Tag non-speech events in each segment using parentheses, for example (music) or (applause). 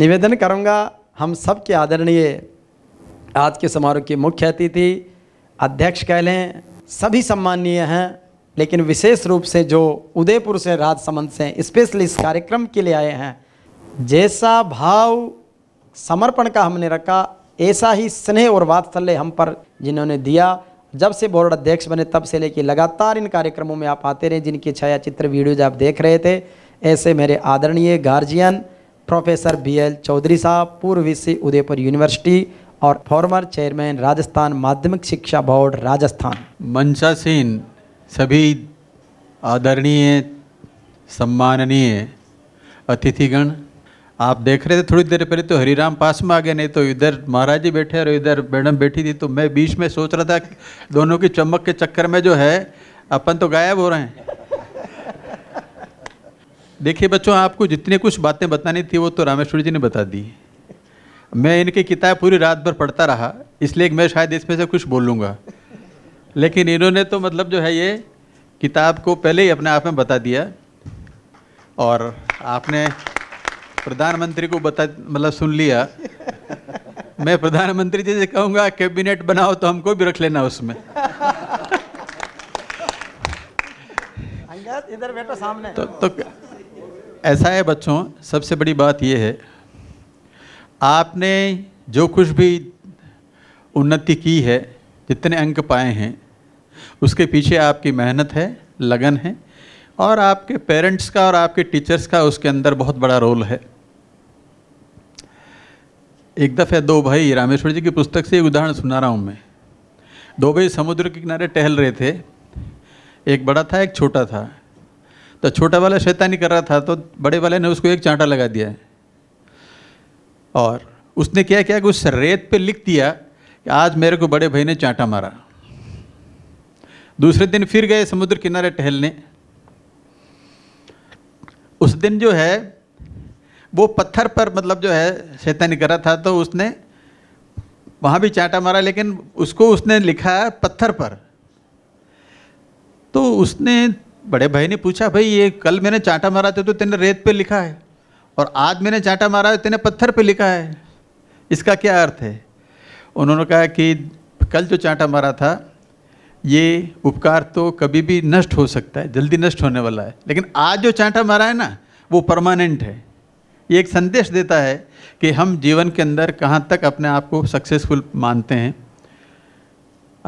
निवेदन करूँगा हम सब के आदरणीय आज के समारोह के मुख्य अतिथि अध्यक्ष कह लें सभी सम्माननीय हैं लेकिन विशेष रूप से जो उदयपुर से राजसमंद से स्पेशली इस कार्यक्रम के लिए आए हैं जैसा भाव समर्पण का हमने रखा ऐसा ही स्नेह और वात्सल्य हम पर जिन्होंने दिया जब से बोर्ड अध्यक्ष बने तब से लेके लगातार इन कार्यक्रमों में आप आते रहे जिनके छायाचित्र वीडियोज आप देख रहे थे ऐसे मेरे आदरणीय guardian professor B L Chaudhary साहब पूर्व विश्व उदयपुर यूनिवर्सिटी और फॉर्मर चेयरमैन राजस्थान माध्यमिक शिक्षा बोर्ड राजस्थान मनसा सेन सभी आदरणीय सम्माननीय अतिथिगण आप देख रहे थे थोड़ी देर पहले तो हरिराम पास में आ गए नहीं तो इधर महाराज जी बैठे और इधर मैडम बैठी थी तो मैं बीच में सोच रहा था दोनों की चमक के चक्कर में जो है अपन तो गायब हो रहे हैं देखिए बच्चों आपको जितने कुछ बातें बतानी थी वो तो रामेश्वरी जी ने बता दी मैं इनकी किताब पूरी रात भर पढ़ता रहा इसलिए मैं शायद इसमें से कुछ बोल लूँगा लेकिन इन्होंने तो मतलब जो है ये किताब को पहले ही अपने आप में बता दिया और आपने प्रधानमंत्री को बता मतलब सुन लिया मैं प्रधानमंत्री जी से कहूँगा कैबिनेट बनाओ तो हमको भी रख लेना उसमें इधर बैठो सामने तो, तो ऐसा है बच्चों सबसे बड़ी बात यह है आपने जो कुछ भी उन्नति की है जितने अंक पाए हैं उसके पीछे आपकी मेहनत है लगन है और आपके पेरेंट्स का और आपके टीचर्स का उसके अंदर बहुत बड़ा रोल है एक दफ़े दो भाई रामेश्वर जी की पुस्तक से एक उदाहरण सुना रहा हूँ मैं दो भाई समुद्र के किनारे टहल रहे थे एक बड़ा था एक छोटा था तो छोटा वाला शैतानी कर रहा था तो बड़े वाले ने उसको एक चांटा लगा दिया है और उसने क्या किया कि उस रेत पे लिख दिया कि आज मेरे को बड़े भाई ने चांटा मारा दूसरे दिन फिर गए समुद्र किनारे टहलने उस दिन जो है वो पत्थर पर मतलब जो है शैतानी कर रहा था तो उसने वहाँ भी चांटा मारा लेकिन उसको उसने लिखा पत्थर पर तो उसने बड़े भाई ने पूछा भाई ये कल मैंने चांटा मारा था तो तेने रेत पे लिखा है और आज मैंने चांटा मारा है तेने पत्थर पे लिखा है इसका क्या अर्थ है उन्होंने कहा कि कल जो चांटा मारा था ये उपकार तो कभी भी नष्ट हो सकता है जल्दी नष्ट होने वाला है लेकिन आज जो चांटा मारा है ना वो परमानेंट है ये एक संदेश देता है कि हम जीवन के अंदर कहाँ तक अपने आप को सक्सेसफुल मानते हैं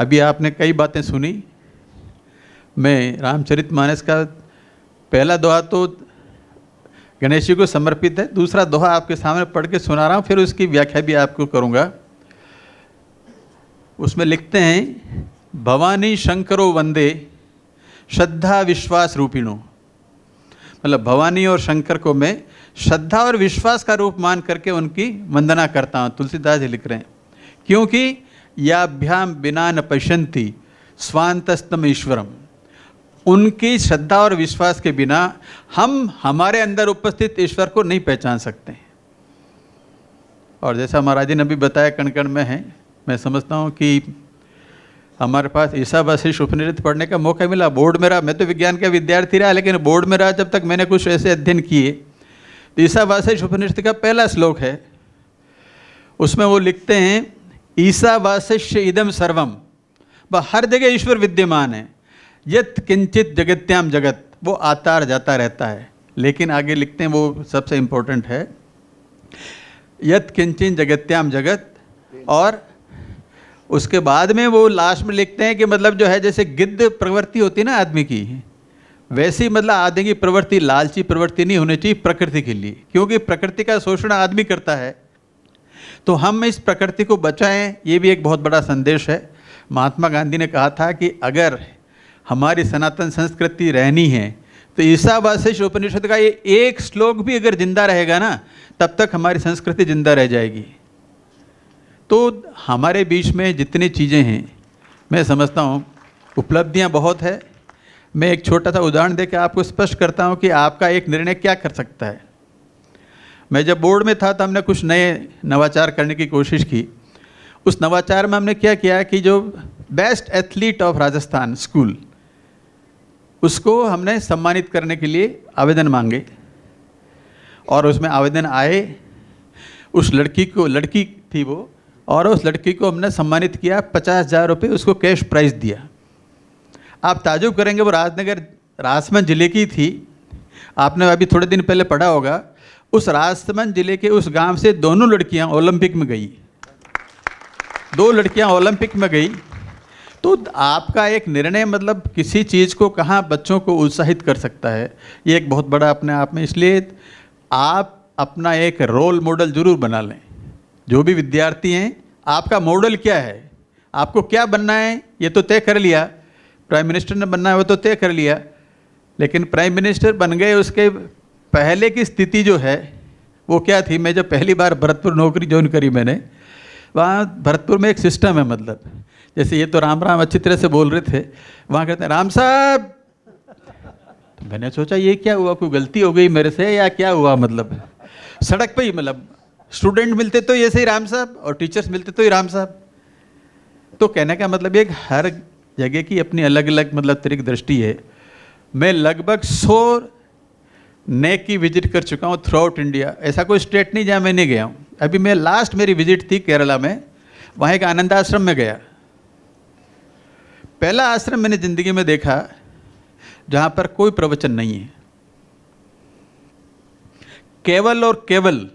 अभी आपने कई बातें सुनी में रामचरित मानस का पहला दोहा तो गणेश जी को समर्पित है दूसरा दोहा आपके सामने पढ़ के सुना रहा हूँ फिर उसकी व्याख्या भी आपको करूँगा उसमें लिखते हैं भवानी शंकरो वंदे श्रद्धा विश्वास रूपिणों मतलब भवानी और शंकर को मैं श्रद्धा और विश्वास का रूप मान करके उनकी वंदना करता हूँ तुलसीदास जी लिख रहे हैं क्योंकि याभ्याम बिना न पश्यंती स्वांतस्तम ईश्वरम उनकी श्रद्धा और विश्वास के बिना हम हमारे अंदर उपस्थित ईश्वर को नहीं पहचान सकते और जैसा महाराज ने अभी बताया कणकण में है मैं समझता हूँ कि हमारे पास ईसा ईसावासीष उपनिषद पढ़ने का मौका मिला बोर्ड में रहा मैं तो विज्ञान का विद्यार्थी रहा लेकिन बोर्ड में रहा जब तक मैंने कुछ ऐसे अध्ययन किए तो ईसा ईसावासीष उपनिषद का पहला श्लोक है उसमें वो लिखते हैं ईसा वासिष्य इदम सर्वम व हर जगह ईश्वर विद्यमान है यत किंचित जगत्याम जगत वो आता जाता रहता है लेकिन आगे लिखते हैं वो सबसे इम्पोर्टेंट है यत किंचन जगत्याम जगत और उसके बाद में वो लास्ट में लिखते हैं कि मतलब जो है जैसे गिद्ध प्रवृत्ति होती है ना आदमी की वैसी मतलब आदमी की प्रवृत्ति लालची प्रवृत्ति नहीं होनी चाहिए प्रकृति के लिए क्योंकि प्रकृति का शोषण आदमी करता है तो हम इस प्रकृति को बचाएं ये भी एक बहुत बड़ा संदेश है महात्मा गांधी ने कहा था कि अगर हमारी सनातन संस्कृति रहनी है तो ईसा वाशिष उपनिषद का ये एक श्लोक भी अगर जिंदा रहेगा ना तब तक हमारी संस्कृति जिंदा रह जाएगी तो हमारे बीच में जितनी चीज़ें हैं मैं समझता हूँ उपलब्धियाँ बहुत है मैं एक छोटा सा उदाहरण देकर आपको स्पष्ट करता हूँ कि आपका एक निर्णय क्या कर सकता है मैं जब बोर्ड में था तो हमने कुछ नए नवाचार करने की कोशिश की उस नवाचार में हमने क्या किया कि जो best athlete of Rajasthan school उसको हमने सम्मानित करने के लिए आवेदन मांगे और उसमें आवेदन आए उस लड़की को लड़की थी वो और उस लड़की को हमने सम्मानित किया पचास हज़ार रुपये उसको कैश प्राइज़ दिया आप ताजुब करेंगे वो राजनगर राजसमंद ज़िले की थी आपने अभी थोड़े दिन पहले पढ़ा होगा उस राजसमंद ज़िले के उस गांव से दोनों लड़कियां ओलंपिक में गई दो लड़कियां ओलंपिक में गई तो आपका एक निर्णय मतलब किसी चीज़ को कहाँ बच्चों को उत्साहित कर सकता है ये एक बहुत बड़ा अपने आप में इसलिए आप अपना एक रोल मॉडल ज़रूर बना लें जो भी विद्यार्थी हैं आपका मॉडल क्या है आपको क्या बनना है ये तो तय कर लिया प्राइम मिनिस्टर ने बनना है वो तो तय कर लिया लेकिन प्राइम मिनिस्टर बन गए उसके पहले की स्थिति जो है वो क्या थी मैं जब पहली बार भरतपुर नौकरी ज्वाइन करी मैंने वहाँ भरतपुर में एक सिस्टम है मतलब जैसे ये तो राम राम अच्छी तरह से बोल रहे थे वहाँ कहते हैं राम साहब तो मैंने सोचा ये क्या हुआ कोई गलती हो गई मेरे से या क्या हुआ मतलब सड़क पे ही मतलब स्टूडेंट मिलते तो ऐसे ही राम साहब और टीचर्स मिलते तो ही राम साहब तो कहने का मतलब एक हर जगह की अपनी अलग अलग मतलब तरीक दृष्टि है मैं लगभग सौ नेक की विजिट कर चुका हूँ थ्रू आउट इंडिया ऐसा कोई स्टेट नहीं जहाँ मैं नहीं गया हूँ अभी मैं लास्ट मेरी विजिट थी केरला में वहाँ एक आनंद आश्रम में गया पहला आश्रम मैंने ज़िंदगी में देखा जहाँ पर कोई प्रवचन नहीं है केवल और केवल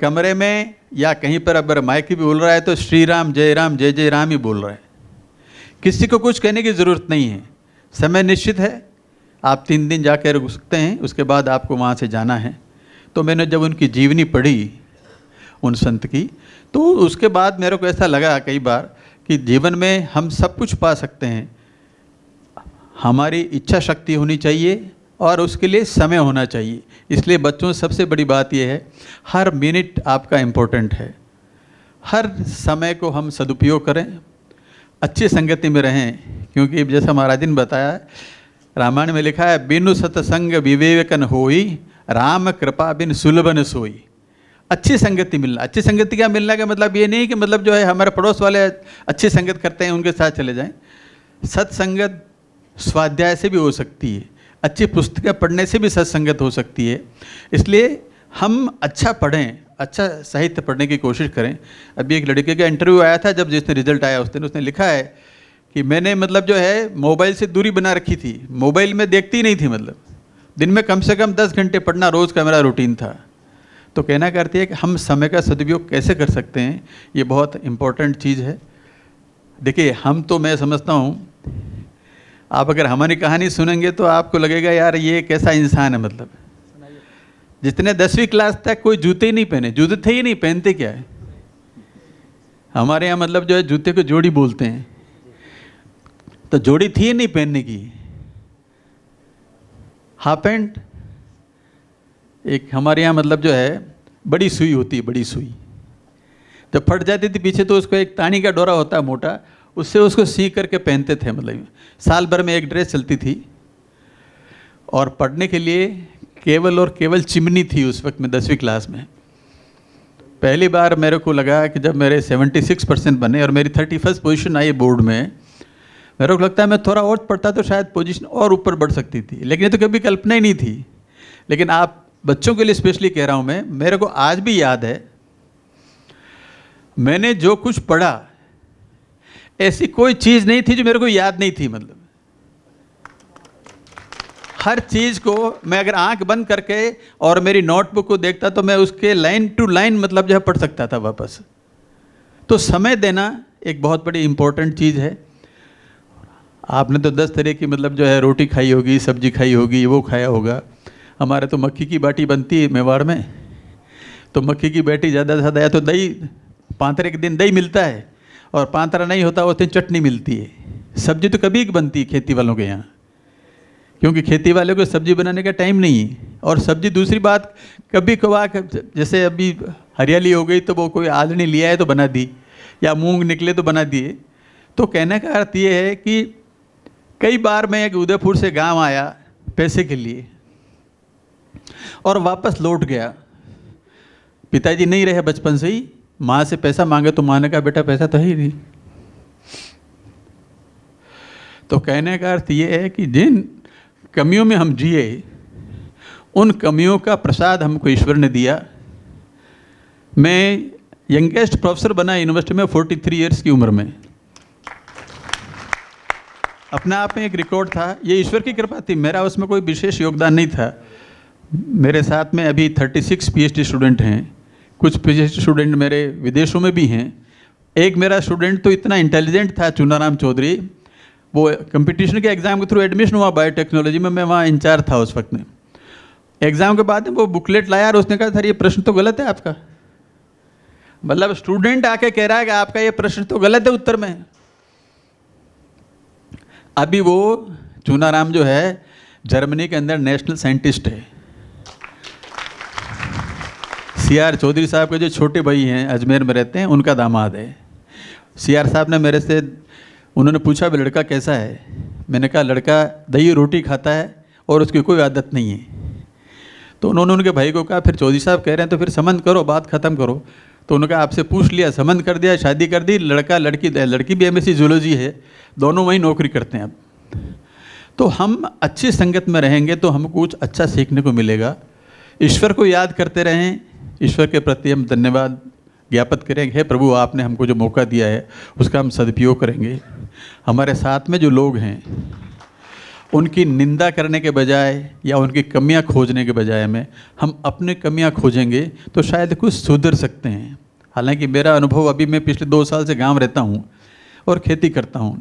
कमरे में या कहीं पर अगर माइक भी बोल रहा है तो श्री राम जय राम जय जय राम ही बोल रहा है किसी को कुछ कहने की ज़रूरत नहीं है समय निश्चित है आप तीन दिन जा रुक सकते हैं उसके बाद आपको वहाँ से जाना है तो मैंने जब उनकी जीवनी पढ़ी उन संत की तो उसके बाद मेरे को ऐसा लगा कई बार कि जीवन में हम सब कुछ पा सकते हैं हमारी इच्छा शक्ति होनी चाहिए और उसके लिए समय होना चाहिए इसलिए बच्चों सबसे बड़ी बात यह है हर मिनट आपका इम्पोर्टेंट है हर समय को हम सदुपयोग करें अच्छी संगति में रहें क्योंकि जैसा महाराज ने बताया रामायण में लिखा है बिनु सतसंग विवेकन होई राम कृपा बिन सुलभन सोई अच्छी संगति मिलना अच्छी संगति का मिलना का मतलब ये नहीं कि मतलब जो है हमारे पड़ोस वाले अच्छी संगत करते हैं उनके साथ चले जाएं सत्संगत स्वाध्याय से भी हो सकती है अच्छी पुस्तकें पढ़ने से भी सत्संगत हो सकती है इसलिए हम अच्छा पढ़ें अच्छा साहित्य पढ़ने की कोशिश करें अभी एक लड़के का इंटरव्यू आया था जब जिसने रिजल्ट आया उस दिन उसने लिखा है कि मैंने मतलब जो है मोबाइल से दूरी बना रखी थी मोबाइल में देखती ही नहीं थी मतलब दिन में कम से कम दस घंटे पढ़ना रोज़ का मेरा रूटीन था तो कहना करती है कि हम समय का सदुपयोग कैसे कर सकते हैं ये बहुत इम्पोर्टेंट चीज़ है देखिए हम तो मैं समझता हूँ आप अगर हमारी कहानी सुनेंगे तो आपको लगेगा यार ये कैसा इंसान है मतलब जितने दसवीं क्लास तक कोई जूते ही नहीं पहने जूते थे ही नहीं पहनते क्या है हमारे यहाँ मतलब जो है जूते को जोड़ी बोलते हैं तो जोड़ी थी ही नहीं पहनने की हाफ पैंट एक हमारे यहाँ मतलब जो है बड़ी सुई होती है बड़ी सुई जब फट जाती थी पीछे तो उसको एक तानी का डोरा होता है मोटा उससे उसको सी करके पहनते थे मतलब साल भर में एक ड्रेस चलती थी और पढ़ने के लिए केवल और केवल चिमनी थी उस वक्त में दसवीं क्लास में पहली बार मेरे को लगा कि जब मेरे 76 परसेंट बने और मेरी थर्टी फर्स्ट पोजिशन आई बोर्ड में मेरे को लगता है मैं थोड़ा और पढ़ता तो शायद पोजिशन और ऊपर बढ़ सकती थी लेकिन ये तो कभी कल्पना ही नहीं थी लेकिन आप बच्चों के लिए स्पेशली कह रहा हूं मैं मेरे को आज भी याद है मैंने जो कुछ पढ़ा ऐसी कोई चीज़ नहीं थी जो मेरे को याद नहीं थी मतलब हर चीज़ को मैं अगर आंख बंद करके और मेरी नोटबुक को देखता तो मैं उसके लाइन टू लाइन मतलब जो है पढ़ सकता था वापस तो समय देना एक बहुत बड़ी इंपॉर्टेंट चीज़ है आपने तो दस तरह की मतलब जो है रोटी खाई होगी सब्जी खाई होगी वो खाया होगा हमारे तो मक्खी की बाटी बनती है मेवाड़ में तो मक्खी की बाटी ज़्यादा से ज़्यादा या तो दही पांतरे के दिन दही मिलता है और पांतरा नहीं होता उस दिन चटनी मिलती है सब्जी तो कभी बनती है खेती वालों के यहाँ क्योंकि खेती वाले को सब्जी बनाने का टाइम नहीं है और सब्जी दूसरी बात कभी कभार जैसे अभी हरियाली हो गई तो वो कोई आदनी लिया है तो बना दी या मूंग निकले तो बना दिए तो कहने का अर्थ ये है कि कई बार मैं एक उदयपुर से गांव आया पैसे के लिए और वापस लौट गया पिताजी नहीं रहे बचपन से ही माँ से पैसा मांगे तो माँ ने कहा बेटा पैसा तो ही नहीं तो कहने का अर्थ ये है कि जिन कमियों में हम जिए उन कमियों का प्रसाद हमको ईश्वर ने दिया मैं यंगेस्ट प्रोफेसर बना यूनिवर्सिटी में 43 ईयर्स की उम्र में अपने आप में एक रिकॉर्ड था ये ईश्वर की कृपा थी मेरा उसमें कोई विशेष योगदान नहीं था मेरे साथ में अभी 36 पीएचडी स्टूडेंट हैं कुछ पीएचडी स्टूडेंट मेरे विदेशों में भी हैं एक मेरा स्टूडेंट तो इतना इंटेलिजेंट था चूनाराम चौधरी वो कंपटीशन के एग्ज़ाम के थ्रू एडमिशन हुआ बायोटेक्नोलॉजी में मैं वहाँ इंचार्ज था उस वक्त में एग्ज़ाम के बाद वो बुकलेट लाया और उसने कहा सर ये प्रश्न तो गलत है आपका मतलब स्टूडेंट आके कह रहा है कि आपका ये प्रश्न तो गलत है उत्तर में अभी वो चूनाराम जो है जर्मनी के अंदर नेशनल साइंटिस्ट है सी आर चौधरी साहब के जो छोटे भाई हैं अजमेर में रहते हैं उनका दामाद है सी आर साहब ने मेरे से उन्होंने पूछा भी लड़का कैसा है मैंने कहा लड़का दही रोटी खाता है और उसकी कोई आदत नहीं है तो उन्होंने उनके भाई को कहा फिर चौधरी साहब कह रहे हैं तो फिर समन करो बात ख़त्म करो तो उन्होंने कहा आपसे पूछ लिया समन कर दिया शादी कर दी लड़का लड़की लड़की भी एम एस है दोनों वहीं नौकरी करते हैं अब तो हम अच्छी संगत में रहेंगे तो हम कुछ अच्छा सीखने को मिलेगा ईश्वर को याद करते रहें ईश्वर के प्रति हम धन्यवाद ज्ञापित करेंगे हे प्रभु आपने हमको जो मौका दिया है उसका हम सदुपयोग करेंगे हमारे साथ में जो लोग हैं उनकी निंदा करने के बजाय या उनकी कमियां खोजने के बजाय में हम अपनी कमियां खोजेंगे तो शायद कुछ सुधर सकते हैं हालांकि मेरा अनुभव अभी मैं पिछले दो साल से गाँव रहता हूँ और खेती करता हूँ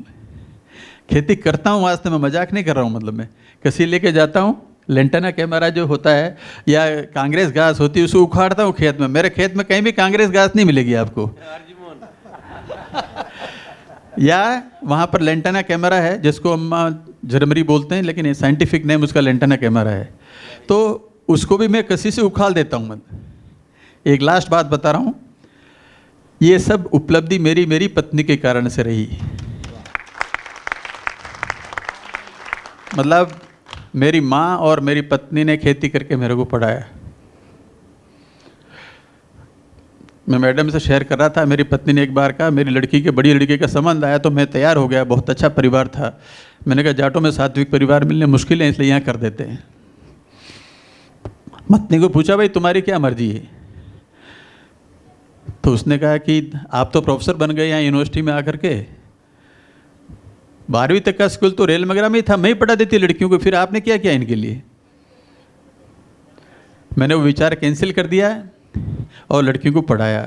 खेती करता हूँ वास्तव तो में मजाक नहीं कर रहा हूँ मतलब मैं कसी लेके जाता हूँ लेंटाना कैमरा जो होता है या कांग्रेस घास होती है उसको उखाड़ता हूँ खेत में मेरे खेत में कहीं भी कांग्रेस घास नहीं मिलेगी आपको (laughs) या वहाँ पर लेंटना कैमरा है जिसको हम झरमरी बोलते हैं लेकिन साइंटिफिक नेम उसका लेंटना कैमरा है तो उसको भी मैं कसी से उखाड़ देता हूँ मैं एक लास्ट बात बता रहा हूँ ये सब उपलब्धि मेरी मेरी पत्नी के कारण से रही मतलब मेरी माँ और मेरी पत्नी ने खेती करके मेरे को पढ़ाया मैं मैडम से शेयर कर रहा था मेरी पत्नी ने एक बार कहा मेरी लड़की के बड़ी लड़की का संबंध आया तो मैं तैयार हो गया बहुत अच्छा परिवार था मैंने कहा जाटों में सात्विक परिवार मिलने मुश्किल है इसलिए यहाँ कर देते हैं पत्नी को पूछा भाई तुम्हारी क्या मर्जी है तो उसने कहा कि आप तो प्रोफेसर बन गए यहाँ यूनिवर्सिटी में आकर के बारहवीं तक का स्कूल तो रेल मगरा में ही था मैं ही पढ़ा देती लड़कियों को फिर आपने क्या किया इनके लिए मैंने वो विचार कैंसिल कर दिया और लड़कियों को पढ़ाया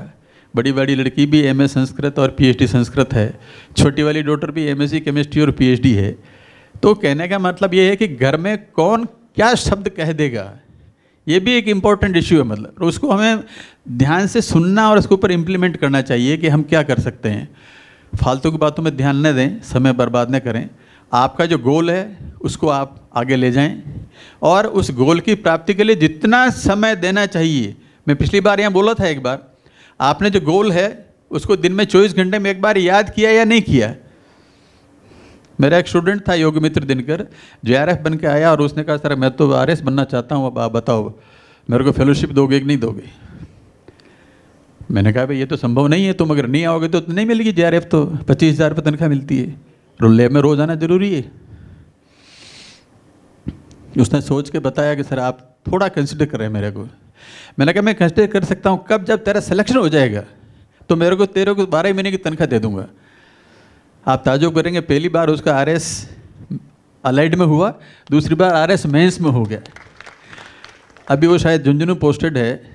बड़ी बड़ी लड़की भी एम संस्कृत और पी संस्कृत है छोटी वाली डॉटर भी एमएससी केमिस्ट्री और पी है तो कहने का मतलब ये है कि घर में कौन क्या शब्द कह देगा ये भी एक इम्पॉर्टेंट इश्यू है मतलब उसको हमें ध्यान से सुनना और उसके ऊपर इम्प्लीमेंट करना चाहिए कि हम क्या कर सकते हैं फालतू की बातों में ध्यान न दें समय बर्बाद न करें आपका जो गोल है उसको आप आगे ले जाएं और उस गोल की प्राप्ति के लिए जितना समय देना चाहिए मैं पिछली बार यहाँ बोला था एक बार आपने जो गोल है उसको दिन में चौबीस घंटे में एक बार याद किया या नहीं किया मेरा एक स्टूडेंट था योग मित्र दिनकर जे आर एफ बन के आया और उसने कहा सर मैं तो आर एस बनना चाहता हूँ अब आप बताओ मेरे को फेलोशिप दोगे कि नहीं दोगे मैंने कहा भाई ये तो संभव नहीं है तुम अगर नहीं आओगे तो नहीं मिलेगी जे तो पच्चीस हज़ार रुपये तनख्वाह मिलती है रुल्ले में रोज़ आना ज़रूरी है उसने सोच के बताया कि सर आप थोड़ा कंसिडर करें मेरे को मैंने कहा मैं कंसिडर कर सकता हूँ कब जब तेरा सिलेक्शन हो जाएगा तो मेरे को तेरे को बारह महीने की तनख्वाह दे दूंगा आप ताजुब करेंगे पहली बार उसका आर एस अलाइड में हुआ दूसरी बार आर एस मेन्स में हो गया अभी वो शायद झुंझुनू पोस्टेड है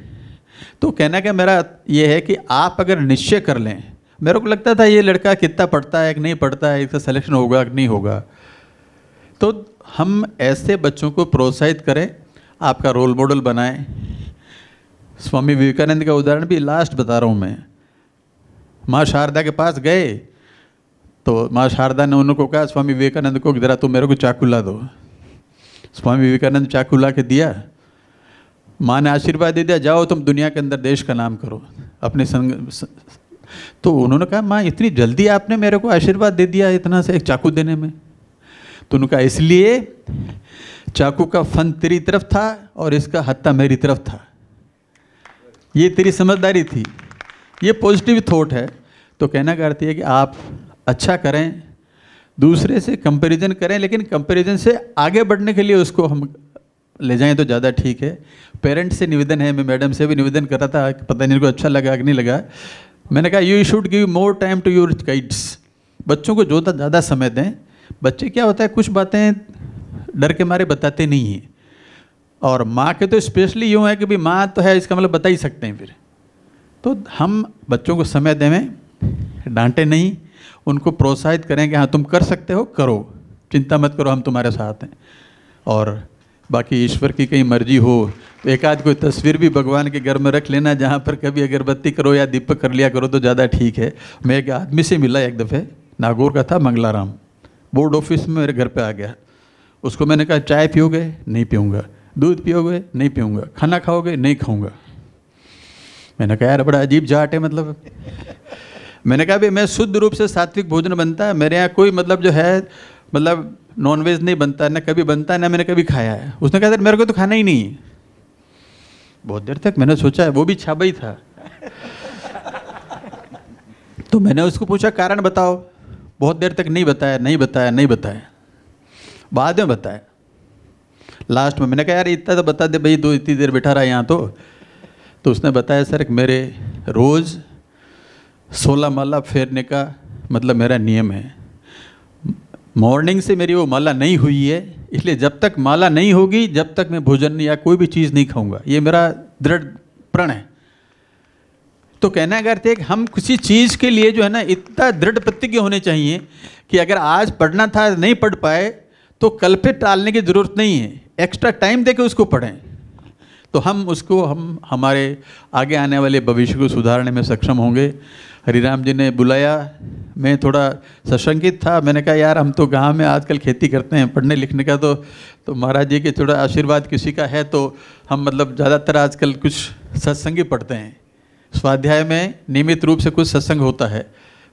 तो कहना क्या मेरा ये है कि आप अगर निश्चय कर लें मेरे को लगता था ये लड़का कितना पढ़ता है कि नहीं पढ़ता है इसका सिलेक्शन होगा कि नहीं होगा तो हम ऐसे बच्चों को प्रोत्साहित करें आपका रोल मॉडल बनाएं स्वामी विवेकानंद का उदाहरण भी लास्ट बता रहा हूँ मैं माँ शारदा के पास गए तो माँ शारदा ने उनको कहा स्वामी विवेकानंद को ज़रा तुम मेरे को चाकू ला दो स्वामी विवेकानंद चाकू ला के दिया माँ ने आशीर्वाद दे दिया जाओ तुम दुनिया के अंदर देश का नाम करो अपने संग तो उन्होंने कहा माँ इतनी जल्दी आपने मेरे को आशीर्वाद दे दिया इतना से एक चाकू देने में तो उन्होंने कहा इसलिए चाकू का फन तेरी तरफ था और इसका हत्ता मेरी तरफ था ये तेरी समझदारी थी ये पॉजिटिव थॉट है तो कहना करती है कि आप अच्छा करें दूसरे से कंपैरिजन करें लेकिन कंपैरिजन से आगे बढ़ने के लिए उसको हम ले जाएं तो ज़्यादा ठीक है पेरेंट्स से निवेदन है मैं मैडम से भी निवेदन कर रहा था पता नहीं इनको अच्छा लगा कि नहीं लगा मैंने कहा you should give more time to your guides बच्चों को जो ज़्यादा समय दें बच्चे क्या होता है कुछ बातें डर के मारे बताते नहीं हैं और माँ के तो स्पेशली यूँ है कि भाई माँ तो है इसका मतलब बता ही सकते हैं फिर तो हम बच्चों को समय देवें डांटे नहीं उनको प्रोत्साहित करें कि हाँ तुम कर सकते हो करो चिंता मत करो हम तुम्हारे साथ हैं और बाकी ईश्वर की कहीं मर्जी हो तो एक आध कोई तस्वीर भी भगवान के घर में रख लेना जहाँ पर कभी अगरबत्ती करो या दीपक कर लिया करो तो ज़्यादा ठीक है मैं एक आदमी से मिला एक दफ़े नागौर का था मंगलाराम बोर्ड ऑफिस में मेरे घर पर आ गया उसको मैंने कहा चाय पियोगे नहीं पीऊँगा दूध पियोगे नहीं पीऊँगा खाना खाओगे नहीं खाऊँगा मैंने कहा यार बड़ा अजीब जाट है मतलब मैंने कहा भाई मैं शुद्ध रूप से सात्विक भोजन बनता है मेरे यहाँ कोई मतलब जो है मतलब नॉनवेज नहीं बनता ना कभी बनता ना मैंने कभी खाया है उसने कहा सर मेरे को तो खाना ही नहीं है बहुत देर तक मैंने सोचा है वो भी छाबा ही था तो मैंने उसको पूछा कारण बताओ बहुत देर तक नहीं बताया नहीं बताया नहीं बताया बाद में बताया लास्ट में मैंने कहा यार इतना तो बता दे भाई दो इतनी देर बैठा रहा यहाँ तो तो उसने बताया सर मेरे रोज़ सोलह माला फेरने का मतलब मेरा नियम है मॉर्निंग से मेरी वो माला नहीं हुई है इसलिए जब तक माला नहीं होगी जब तक मैं भोजन या कोई भी चीज़ नहीं खाऊंगा ये मेरा दृढ़ प्रण है तो कहना करते हैं हम किसी चीज़ के लिए जो है ना इतना दृढ़ प्रतिज्ञ होने चाहिए कि अगर आज पढ़ना था नहीं पढ़ पाए तो कल पे टालने की ज़रूरत नहीं है एक्स्ट्रा टाइम दे के उसको पढ़ें तो हम उसको हम हमारे आगे आने वाले भविष्य को सुधारने में सक्षम होंगे हरिराम जी ने बुलाया मैं थोड़ा सशंकित था मैंने कहा यार हम तो गांव में आजकल खेती करते हैं पढ़ने लिखने का तो तो महाराज जी के थोड़ा आशीर्वाद किसी का है तो हम मतलब ज़्यादातर आजकल कुछ सत्संग ही पढ़ते हैं स्वाध्याय में नियमित रूप से कुछ सत्संग होता है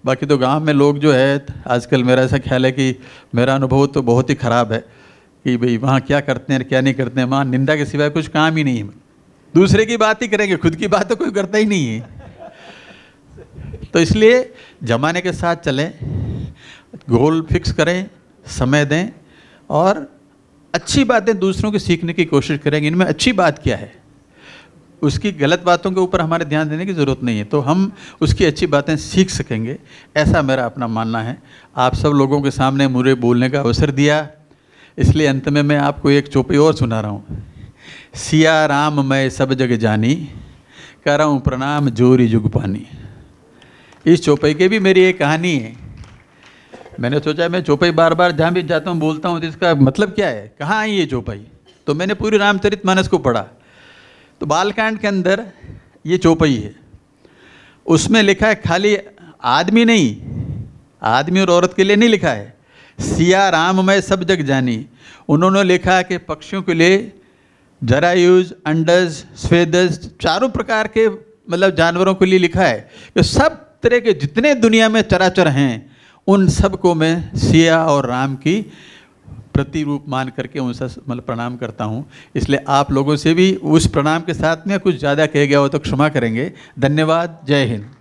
बाकी तो गांव में लोग जो है आजकल मेरा ऐसा ख्याल है कि मेरा अनुभव तो बहुत ही ख़राब है कि भाई वहाँ क्या करते हैं क्या नहीं करते हैं वहाँ निंदा के सिवाय कुछ काम ही नहीं है दूसरे की बात ही करेंगे खुद की बात तो कोई करता ही नहीं है तो इसलिए ज़माने के साथ चलें गोल फिक्स करें समय दें और अच्छी बातें दूसरों की सीखने की कोशिश करें इनमें अच्छी बात क्या है उसकी गलत बातों के ऊपर हमारे ध्यान देने की ज़रूरत नहीं है तो हम उसकी अच्छी बातें सीख सकेंगे ऐसा मेरा अपना मानना है आप सब लोगों के सामने मुझे बोलने का अवसर दिया इसलिए अंत में मैं आपको एक चोपी और सुना रहा हूँ सिया राम मैं सब जग जानी कर रहा हूँ प्रणाम जोरी जुग पानी इस चौपाई की भी मेरी एक कहानी है मैंने सोचा मैं चौपाई बार बार जहाँ भी जाता हूँ बोलता हूँ तो इसका मतलब क्या है कहाँ आई ये चौपाई तो मैंने पूरी रामचरित मानस को पढ़ा तो बालकांड के अंदर ये चौपाई है उसमें लिखा है खाली आदमी नहीं आदमी और औरत के लिए नहीं लिखा है सिया राम में सब जग जानी उन्होंने लिखा कि पक्षियों के लिए जरायूज अंडज स्वेदज चारों प्रकार के मतलब जानवरों के लिए लिखा है कि सब तरह के जितने दुनिया में चराचर हैं उन सबको मैं सिया और राम की प्रतिरूप मान करके उनसे मतलब प्रणाम करता हूँ इसलिए आप लोगों से भी उस प्रणाम के साथ में कुछ ज़्यादा कह गया हो तो क्षमा करेंगे धन्यवाद जय हिंद